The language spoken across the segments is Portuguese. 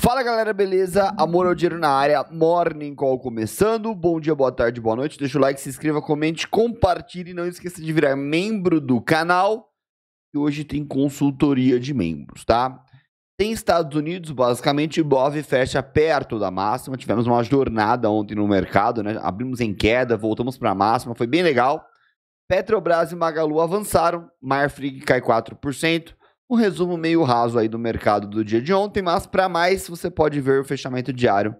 Fala galera, beleza? Amor ao é dinheiro na área, Morning Call começando. Bom dia, boa tarde, boa noite. Deixa o like, se inscreva, comente, compartilhe e não esqueça de virar membro do canal. E hoje tem consultoria de membros, tá? Tem Estados Unidos, basicamente, Bov fecha perto da máxima. Tivemos uma jornada ontem no mercado, né? Abrimos em queda, voltamos para a máxima, foi bem legal. Petrobras e Magalu avançaram, Marfrig cai 4% um resumo meio raso aí do mercado do dia de ontem, mas para mais você pode ver o fechamento diário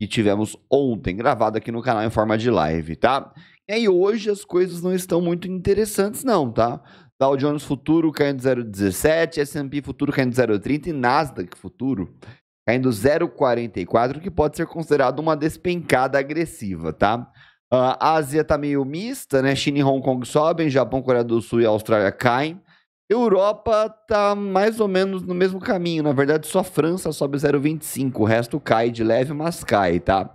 que tivemos ontem, gravado aqui no canal em forma de live, tá? E aí hoje as coisas não estão muito interessantes não, tá? Dow Jones Futuro caindo 0,17, S&P Futuro caindo 0,30 e Nasdaq Futuro caindo 0,44, que pode ser considerado uma despencada agressiva, tá? Ah, a Ásia tá meio mista, né? China e Hong Kong sobem, Japão, Coreia do Sul e Austrália caem. Europa tá mais ou menos no mesmo caminho. Na verdade, só a França sobe 0,25. O resto cai de leve, mas cai, tá?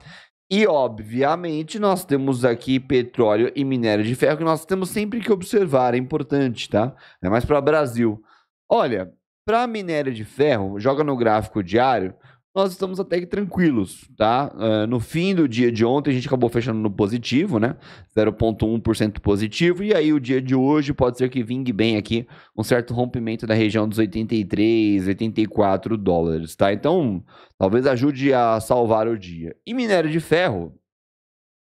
E, obviamente, nós temos aqui petróleo e minério de ferro que nós temos sempre que observar. É importante, tá? É mais para o Brasil. Olha, para minério de ferro, joga no gráfico diário, nós estamos até que tranquilos, tá? Uh, no fim do dia de ontem, a gente acabou fechando no positivo, né? 0,1% positivo. E aí, o dia de hoje pode ser que vingue bem aqui um certo rompimento da região dos 83, 84 dólares, tá? Então, talvez ajude a salvar o dia. E minério de ferro,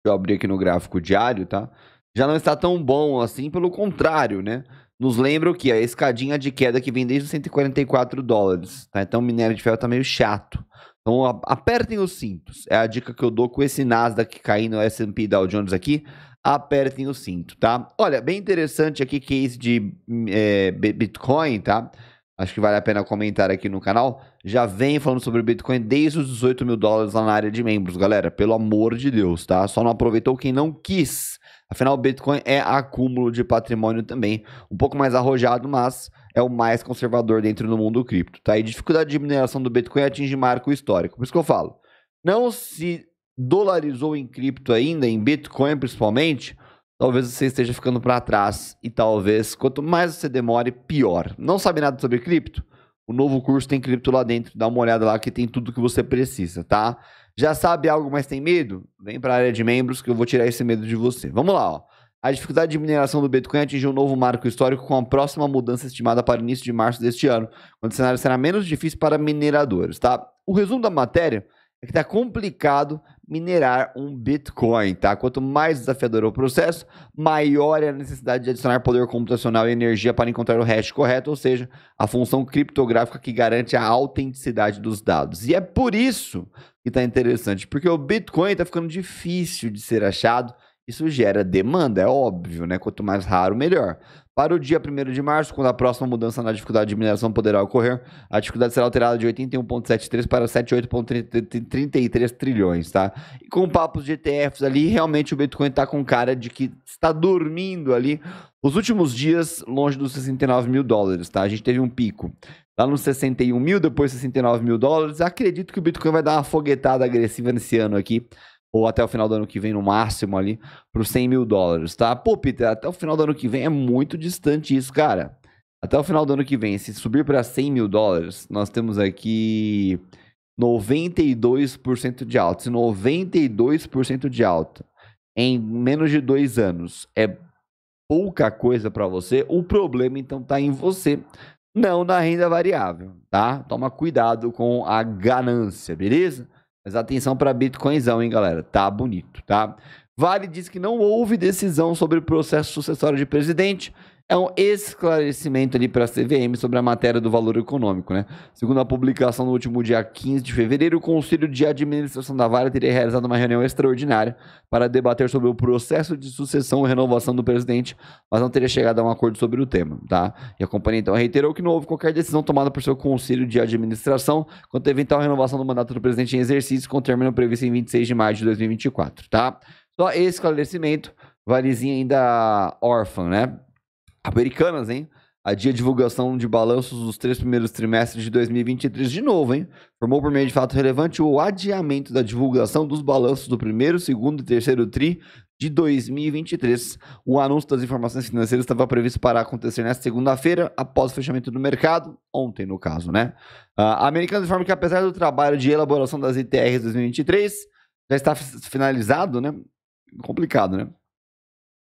eu abri aqui no gráfico diário, tá? Já não está tão bom assim, pelo contrário, né? nos lembram que a escadinha de queda que vem desde os 144 dólares, tá? Então o minério de ferro tá meio chato. Então apertem os cintos. É a dica que eu dou com esse Nasdaq caindo, o S&P Dow Jones aqui. Apertem o cinto, tá? Olha, bem interessante aqui case de hum, é, Bitcoin, tá? acho que vale a pena comentar aqui no canal, já vem falando sobre o Bitcoin desde os 18 mil dólares lá na área de membros, galera. Pelo amor de Deus, tá? Só não aproveitou quem não quis. Afinal, o Bitcoin é acúmulo de patrimônio também. Um pouco mais arrojado, mas é o mais conservador dentro do mundo cripto, tá? E dificuldade de mineração do Bitcoin atinge marco histórico. Por isso que eu falo, não se dolarizou em cripto ainda, em Bitcoin principalmente, talvez você esteja ficando para trás e talvez quanto mais você demore, pior. Não sabe nada sobre cripto? O novo curso tem cripto lá dentro, dá uma olhada lá que tem tudo que você precisa, tá? Já sabe algo, mas tem medo? Vem para a área de membros que eu vou tirar esse medo de você. Vamos lá, ó. A dificuldade de mineração do Bitcoin atingiu um novo marco histórico com a próxima mudança estimada para início de março deste ano, quando o cenário será menos difícil para mineradores, tá? O resumo da matéria é que está complicado minerar um Bitcoin, tá? Quanto mais desafiador é o processo, maior é a necessidade de adicionar poder computacional e energia para encontrar o hash correto, ou seja, a função criptográfica que garante a autenticidade dos dados. E é por isso que está interessante, porque o Bitcoin está ficando difícil de ser achado isso gera demanda, é óbvio, né? Quanto mais raro, melhor. Para o dia 1 de março, quando a próxima mudança na dificuldade de mineração poderá ocorrer, a dificuldade será alterada de 81,73 para 78,33 trilhões, tá? E com papos de ETFs ali, realmente o Bitcoin tá com cara de que está dormindo ali os últimos dias longe dos 69 mil dólares, tá? A gente teve um pico lá nos 61 mil, depois 69 mil dólares. Acredito que o Bitcoin vai dar uma foguetada agressiva nesse ano aqui ou até o final do ano que vem, no máximo ali, para os 100 mil dólares, tá? Pô, Peter, até o final do ano que vem é muito distante isso, cara. Até o final do ano que vem, se subir para 100 mil dólares, nós temos aqui 92% de alta. Se 92% de alta em menos de dois anos é pouca coisa para você, o problema então está em você, não na renda variável, tá? Toma cuidado com a ganância, beleza? Mas atenção para Bitcoinzão, hein, galera? Tá bonito, tá? Vale diz que não houve decisão sobre o processo sucessório de presidente. É um esclarecimento ali para a CVM sobre a matéria do valor econômico, né? Segundo a publicação no último dia 15 de fevereiro, o Conselho de Administração da Vale teria realizado uma reunião extraordinária para debater sobre o processo de sucessão e renovação do presidente, mas não teria chegado a um acordo sobre o tema, tá? E a companhia então reiterou que não houve qualquer decisão tomada por seu Conselho de Administração quanto à eventual renovação do mandato do presidente em exercício com o término previsto em 26 de maio de 2024, tá? Só esse esclarecimento, Valizinha ainda órfã, né? Americanas, hein? Adia divulgação de balanços dos três primeiros trimestres de 2023 de novo, hein? Formou por meio de fato relevante o adiamento da divulgação dos balanços do primeiro, segundo e terceiro tri de 2023. O anúncio das informações financeiras estava previsto para acontecer nesta segunda-feira, após o fechamento do mercado, ontem no caso, né? A Americanas informa que apesar do trabalho de elaboração das ITRs 2023, já está finalizado, né? complicado, né?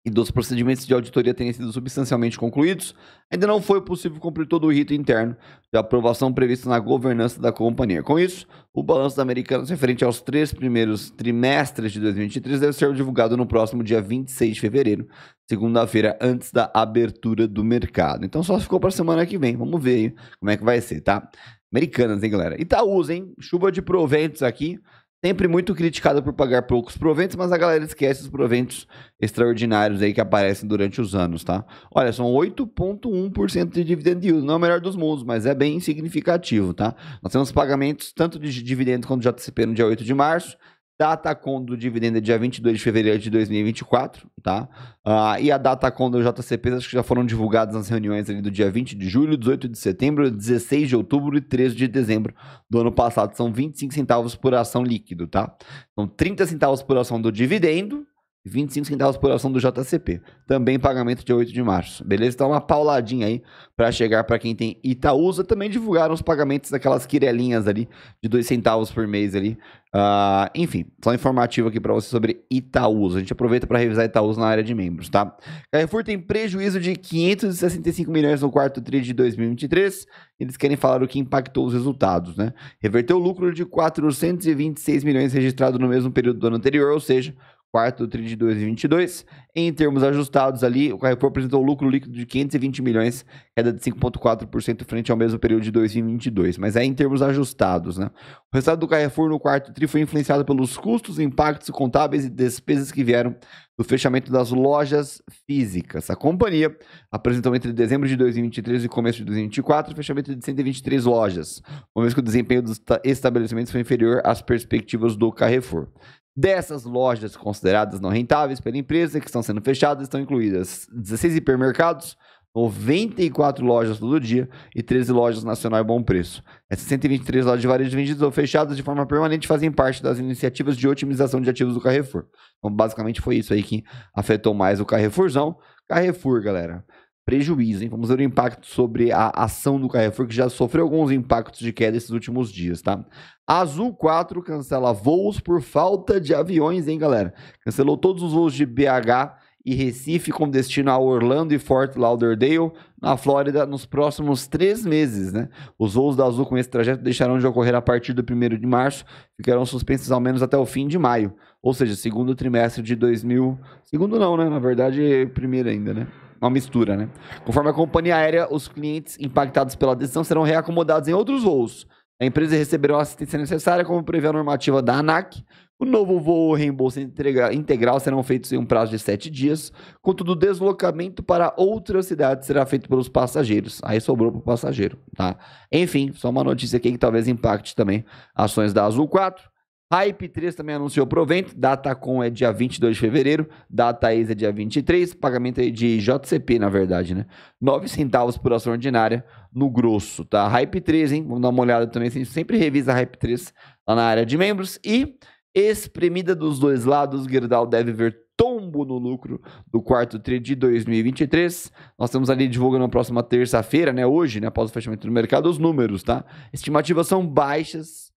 E dos procedimentos de auditoria tenham sido substancialmente concluídos, ainda não foi possível cumprir todo o rito interno de aprovação previsto na governança da companhia. Com isso, o balanço da Americanas referente aos três primeiros trimestres de 2023 deve ser divulgado no próximo dia 26 de fevereiro, segunda-feira, antes da abertura do mercado. Então só ficou para semana que vem. Vamos ver aí como é que vai ser, tá? Americanas, hein, galera? Itaúsa, hein? Chuva de proventos aqui sempre muito criticada por pagar poucos proventos, mas a galera esquece os proventos extraordinários aí que aparecem durante os anos, tá? Olha, são 8,1% de dividendos, yield, não é o melhor dos mundos, mas é bem significativo, tá? Nós temos pagamentos tanto de dividendos quanto de JCP no dia 8 de março, data com do dividendo é dia 22 de fevereiro de 2024, tá? Uh, e a data com do JCP, acho que já foram divulgadas nas reuniões ali do dia 20 de julho, 18 de setembro, 16 de outubro e 13 de dezembro do ano passado. São 25 centavos por ação líquido, tá? São 30 centavos por ação do dividendo, 25 centavos por ação do JCP. Também pagamento dia 8 de março. Beleza? Então uma pauladinha aí para chegar para quem tem Itaúsa. Também divulgaram os pagamentos daquelas quirelinhas ali de 2 centavos por mês ali. Uh, enfim, só informativo aqui para você sobre Itaúsa. A gente aproveita para revisar Itaúsa na área de membros, tá? Carrefour tem prejuízo de 565 milhões no quarto tri de 2023. Eles querem falar o que impactou os resultados, né? Reverteu o lucro de 426 milhões registrado no mesmo período do ano anterior, ou seja, quarto TRI de 2022. Em termos ajustados ali, o Carrefour apresentou lucro líquido de 520 milhões, queda de 5,4% frente ao mesmo período de 2022, mas é em termos ajustados. Né? O resultado do Carrefour no quarto TRI foi influenciado pelos custos, impactos contábeis e despesas que vieram do fechamento das lojas físicas. A companhia apresentou entre dezembro de 2023 e começo de 2024 fechamento de 123 lojas, uma vez que o desempenho dos estabelecimentos foi inferior às perspectivas do Carrefour. Dessas lojas consideradas não rentáveis pela empresa que estão sendo fechadas, estão incluídas 16 hipermercados, 94 lojas todo dia e 13 lojas nacional e bom preço. Essas 123 lojas de varejo vendidas ou fechadas de forma permanente fazem parte das iniciativas de otimização de ativos do Carrefour. Então, basicamente foi isso aí que afetou mais o Carrefourzão. Carrefour, galera prejuízo, hein? Vamos ver o impacto sobre a ação do Carrefour, que já sofreu alguns impactos de queda esses últimos dias, tá? Azul 4 cancela voos por falta de aviões, hein, galera? Cancelou todos os voos de BH e Recife com destino a Orlando e Fort Lauderdale, na Flórida, nos próximos três meses, né? Os voos da Azul com esse trajeto deixarão de ocorrer a partir do 1 de março, ficarão suspensos ao menos até o fim de maio, ou seja, segundo trimestre de 2000... Segundo não, né? Na verdade, primeiro ainda, né? uma mistura, né? Conforme a companhia aérea, os clientes impactados pela decisão serão reacomodados em outros voos. A empresa receberá a assistência necessária, como prevê a normativa da ANAC. O novo voo ou reembolso integral serão feitos em um prazo de sete dias. Contudo, o deslocamento para outra cidade será feito pelos passageiros. Aí sobrou para o passageiro, tá? Enfim, só uma notícia aqui que talvez impacte também ações da Azul 4. Hype 3 também anunciou Provento, Datacom é dia 22 de fevereiro, Dataex é dia 23, pagamento é de JCP, na verdade, né? 9 centavos por ação ordinária no grosso, tá? Hype 3, hein? Vamos dar uma olhada também, a assim, gente sempre revisa a Hype 3 lá na área de membros e espremida dos dois lados, Gerdau deve ver tombo no lucro do quarto tri de 2023. Nós temos ali divulgando na próxima terça-feira, né? Hoje, né? Após o fechamento do mercado, os números, tá? Estimativas são baixas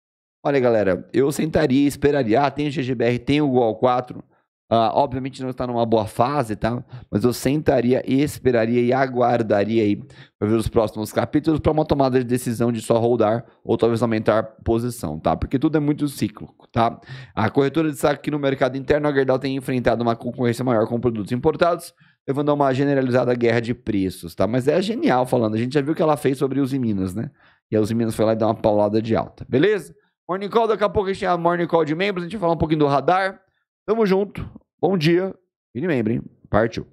Olha, galera, eu sentaria, esperaria. Ah, tem o GGBR, tem o Gol 4. Ah, obviamente não está numa boa fase, tá? Mas eu sentaria, e esperaria e aguardaria aí para ver os próximos capítulos para uma tomada de decisão de só rodar ou talvez aumentar posição, tá? Porque tudo é muito cíclico, tá? A corretora de saque no mercado interno, a Gerdau tem enfrentado uma concorrência maior com produtos importados, levando a uma generalizada guerra de preços, tá? Mas é genial falando, a gente já viu o que ela fez sobre os Minas, né? E a Minas foi lá e deu uma paulada de alta, beleza? Morning Call, daqui a pouco a gente tem a Morning Call de membros, a gente vai falar um pouquinho do radar. Tamo junto, bom dia, vire membro, hein? Partiu.